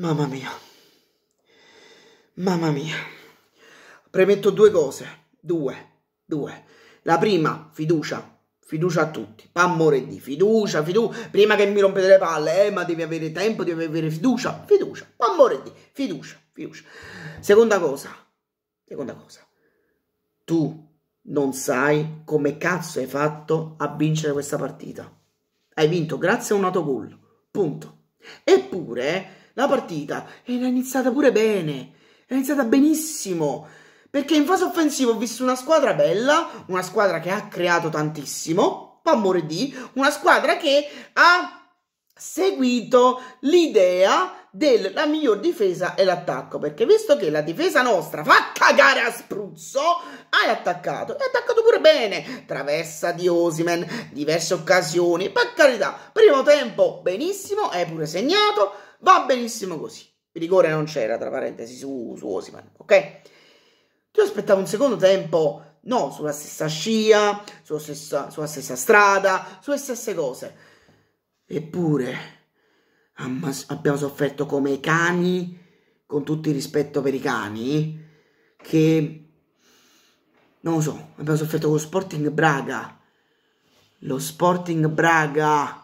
Mamma mia. Mamma mia. Premetto due cose. Due. Due. La prima, fiducia. Fiducia a tutti. Amore di fiducia, fiducia. Prima che mi rompete le palle, eh, ma devi avere tempo, devi avere fiducia. Fiducia. Amore di fiducia, fiducia. Seconda cosa. Seconda cosa. Tu non sai come cazzo hai fatto a vincere questa partita. Hai vinto grazie a un autogol. Punto. Eppure la partita e l'ha iniziata pure bene. È iniziata benissimo. Perché in fase offensiva ho visto una squadra bella, una squadra che ha creato tantissimo, pamore di, una squadra che ha seguito l'idea della miglior difesa e l'attacco. Perché visto che la difesa nostra fa cagare a spruzzo, hai attaccato. E attaccato pure bene. Traversa di Osimen, diverse occasioni. Per carità, primo tempo benissimo, hai pure segnato. Va benissimo così. Il rigore non c'era, tra parentesi, su, su Osiman, ok? Io aspettavo un secondo tempo, no, sulla stessa scia, sulla stessa, sulla stessa strada, sulle stesse cose. Eppure abbiamo sofferto come i cani, con tutto il rispetto per i cani, che non lo so, abbiamo sofferto con lo Sporting Braga. Lo Sporting Braga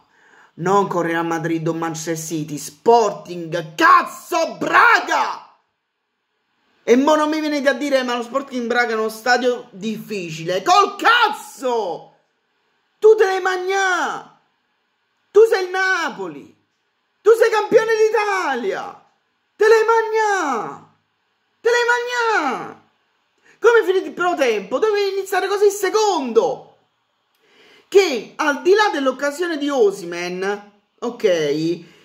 non con Real Madrid o Manchester City, Sporting, cazzo Braga! E mo non mi venite a dire ma lo Sporting Braga è uno stadio difficile, col cazzo! Tu te le magna! Tu sei il Napoli! Tu sei campione d'Italia! Te le magna! Te le magna! Come finiti il primo tempo? Dovevi iniziare così il secondo! che al di là dell'occasione di Osimen, ok,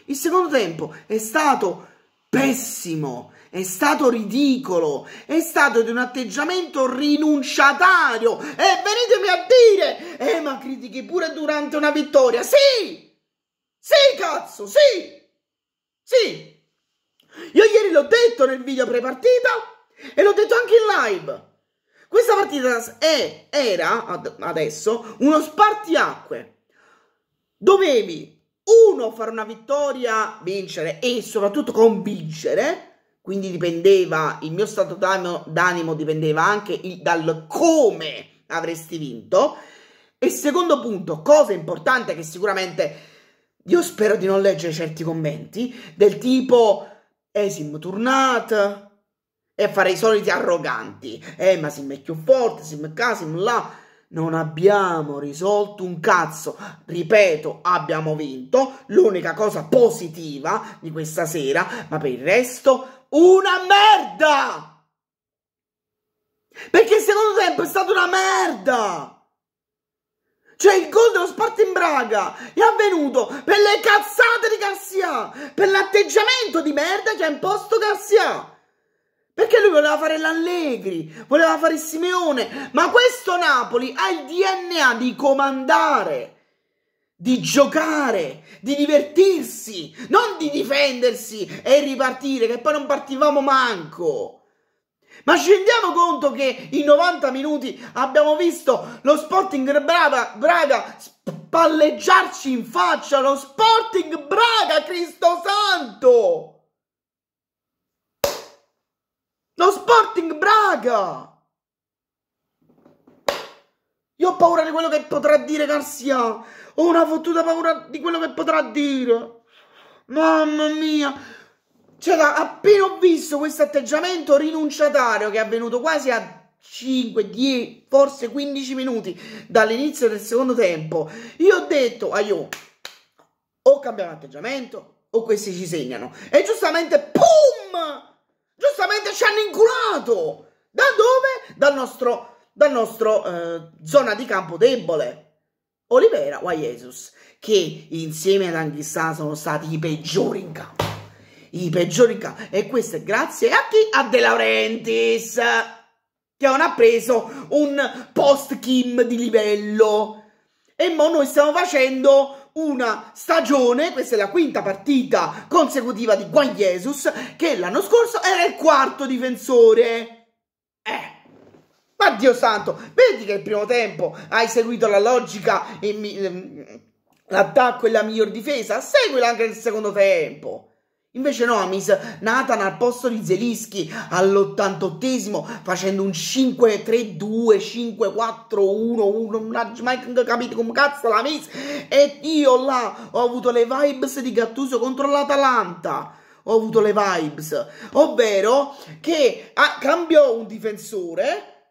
il secondo tempo è stato pessimo, è stato ridicolo, è stato di un atteggiamento rinunciatario. E venitemi a dire, eh ma critichi pure durante una vittoria, sì! Sì, cazzo, sì! Sì! Io ieri l'ho detto nel video pre-partita e l'ho detto anche in live. Questa partita è, era ad, adesso uno spartiacque. Dovevi, uno, fare una vittoria, vincere e soprattutto convincere. Quindi dipendeva, il mio stato d'animo, d'animo dipendeva anche il, dal come avresti vinto. E secondo punto, cosa importante che sicuramente io spero di non leggere certi commenti, del tipo Esim turnata, e fare i soliti arroganti. Eh, ma si mette più forte, sim qua, sim là. Non abbiamo risolto un cazzo. Ripeto, abbiamo vinto. L'unica cosa positiva di questa sera, ma per il resto, una merda! Perché il secondo tempo è stata una merda! Cioè il gol dello Sparta in Braga è avvenuto per le cazzate di Garcia, per l'atteggiamento di merda che ha imposto Garcia. Perché lui voleva fare l'Allegri, voleva fare il Simeone, ma questo Napoli ha il DNA di comandare, di giocare, di divertirsi, non di difendersi e ripartire, che poi non partivamo manco. Ma ci rendiamo conto che in 90 minuti abbiamo visto lo Sporting Braga, Braga spalleggiarci in faccia, lo Sporting Braga, Cristo Santo! Sporting Braga! Io ho paura di quello che potrà dire Garcia. Ho una fottuta paura di quello che potrà dire. Mamma mia. Cioè, appena ho visto questo atteggiamento rinunciatario che è avvenuto quasi a 5, 10, forse 15 minuti dall'inizio del secondo tempo, io ho detto, aio, o cambiamo atteggiamento o questi ci segnano. E giustamente, pum! giustamente ci hanno inculato. Da dove? Dal nostro, dal nostro eh, zona di campo debole. Olivera o Jesus, che insieme ad Anghissà sono stati i peggiori in campo. I peggiori in campo. E questo è grazie a chi? A De Laurentiis, che non ha preso un post-Kim di livello. E mo noi stiamo facendo una stagione, questa è la quinta partita consecutiva di Juan Jesus, che l'anno scorso era il quarto difensore. Eh. Ma Dio santo, vedi che il primo tempo hai seguito la logica ehm, l'attacco è la miglior difesa, seguila anche nel secondo tempo. Invece no, Miss Nathan al posto di Zelischi all'88esimo facendo un 5-3-2, 5-4-1, 1 non mai capito come cazzo la Miss. E io là ho avuto le vibes di Gattuso contro l'Atalanta. Ho avuto le vibes, ovvero che ah, cambiò un difensore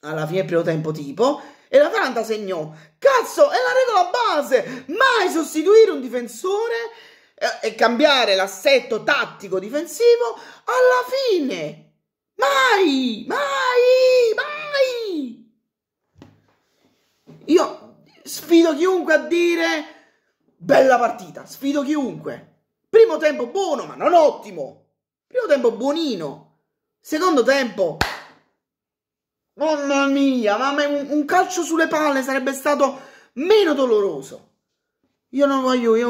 alla fine del primo tempo tipo e l'Atalanta segnò. Cazzo, è la regola base, mai sostituire un difensore eh, e cambiare l'assetto tattico difensivo alla fine. Mai, mai, mai. Io sfido chiunque a dire bella partita, sfido chiunque. Primo tempo buono, ma non ottimo. Primo tempo buonino. Secondo tempo Mamma mia, mamma, un, un calcio sulle palle sarebbe stato meno doloroso. Io non voglio, io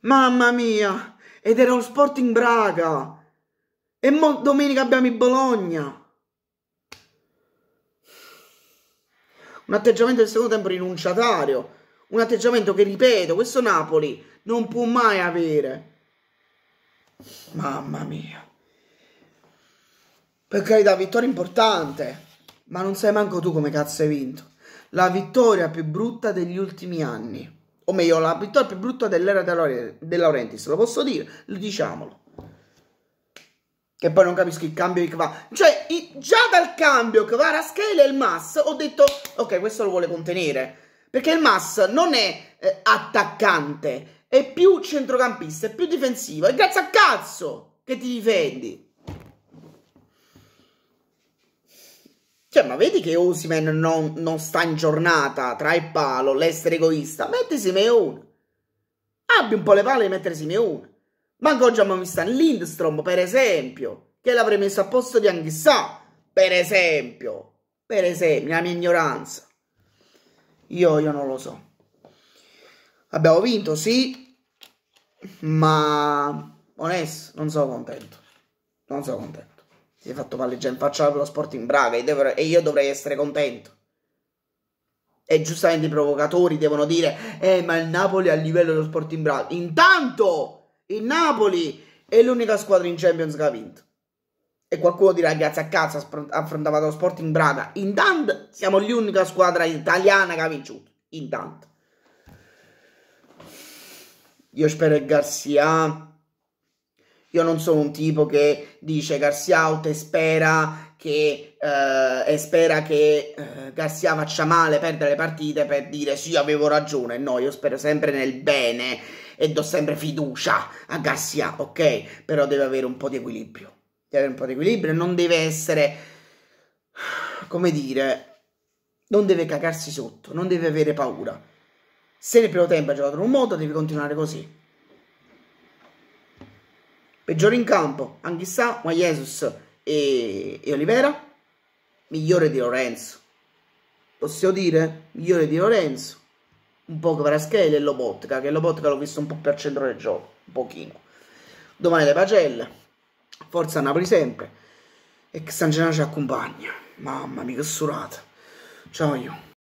Mamma mia! Ed era lo Sporting Braga! E mo domenica abbiamo il Bologna! Un atteggiamento del secondo tempo rinunciatario. Un atteggiamento che, ripeto, questo Napoli non può mai avere. Mamma mia. Per carità, vittoria importante. Ma non sai manco tu come cazzo hai vinto. La vittoria più brutta degli ultimi anni o meglio la pittura più brutta dell'era De Laurentiis, lo posso dire, diciamolo. Che poi non capisco il cambio di Kvara. Cioè, già dal cambio Kvara Scale e il Mass ho detto, ok, questo lo vuole contenere. Perché il Mass non è eh, attaccante, è più centrocampista, è più difensivo. E grazie a cazzo che ti difendi. Cioè, ma vedi che Osimen non, non, sta in giornata tra il palo, l'essere egoista. Metti Simeone. Abbi un po' le palle di mettere Simeone. Manco già mi sta Lindstrom, per esempio, che l'avrei messo a posto di Anghissà, per esempio. Per esempio, la mia ignoranza. Io, io non lo so. Abbiamo vinto, sì, ma onesto, non sono contento. Non sono contento. Si è fatto palleggiare in faccia lo Sporting Braga e, dovrei, e io dovrei essere contento. E giustamente i provocatori devono dire, eh ma il Napoli è a livello dello Sporting Braga. Intanto il Napoli è l'unica squadra in Champions che ha vinto. E qualcuno dirà, grazie a cazzo, affrontava lo Sporting Braga. Intanto siamo l'unica squadra italiana che ha vinto. Intanto. Io spero che Garcia io non sono un tipo che dice Garcia out e spera che, eh, e spera che eh, Garcia faccia male, perda le partite per dire sì, avevo ragione. No, io spero sempre nel bene e do sempre fiducia a Garcia, ok? Però deve avere un po' di equilibrio. Deve avere un po' di equilibrio, e non deve essere, come dire, non deve cagarsi sotto, non deve avere paura. Se nel primo tempo ha giocato in un modo, devi continuare così Peggiore in campo, anche Anghissà, Maiesus e, e Olivera. Migliore di Lorenzo. Possiamo dire migliore di Lorenzo. Un po' Varaschelli e Lobotka, che Lobotka l'ho visto un po' più al centro del gioco, un pochino. Domani le pagelle. Forza Napoli sempre. E che San Gennaro ci accompagna. Mamma mia, che surata. Ciao io.